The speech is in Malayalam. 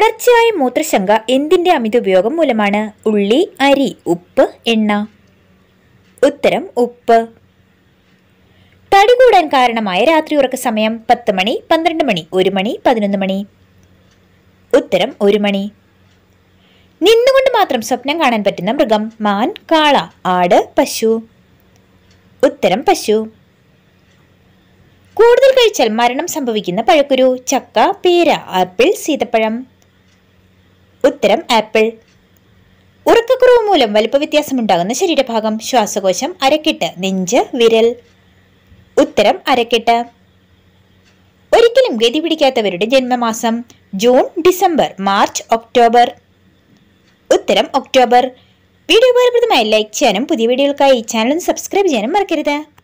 തുടർച്ചയായ മൂത്രശങ്ക എന്തിൻ്റെ അമിത ഉപയോഗം മൂലമാണ് ഉള്ളി അരി ഉപ്പ് എണ്ണ ഉത്തരം ഉപ്പ് തടി കൂടാൻ കാരണമായ രാത്രി ഉറക്ക സമയം പത്ത് മണി പന്ത്രണ്ട് മണി ഒരു മണി പതിനൊന്ന് മണി ഉത്തരം ഒരു മണി നിന്നുകൊണ്ട് മാത്രം സ്വപ്നം കാണാൻ പറ്റുന്ന മൃഗം മാൻ കാള ആട് പശു ഉത്തരം പശു കൂടുതൽ കഴിച്ചാൽ മരണം സംഭവിക്കുന്ന പഴക്കുരു ചക്ക പേര ആപ്പിൾ സീതപ്പഴം ഉത്തരം ആപ്പിൾ ഉറക്കക്കുറവ് മൂലം വലുപ്പ വ്യത്യാസമുണ്ടാകുന്ന ശരീരഭാഗം ശ്വാസകോശം അരക്കെട്ട് നെഞ്ച് വിരൽ ഉത്തരം അരക്കെട്ട് ഒരിക്കലും ഗതി പിടിക്കാത്തവരുടെ ജന്മമാസം ജൂൺ ഡിസംബർ മാർച്ച് ഒക്ടോബർ ഉത്തരം ഒക്ടോബർ വീഡിയോ ഉപകാരപ്രദമായി ലൈക്ക് ചെയ്യാനും പുതിയ വീഡിയോകൾക്കായി ചാനൽ സബ്സ്ക്രൈബ് ചെയ്യാനും മറക്കരുത്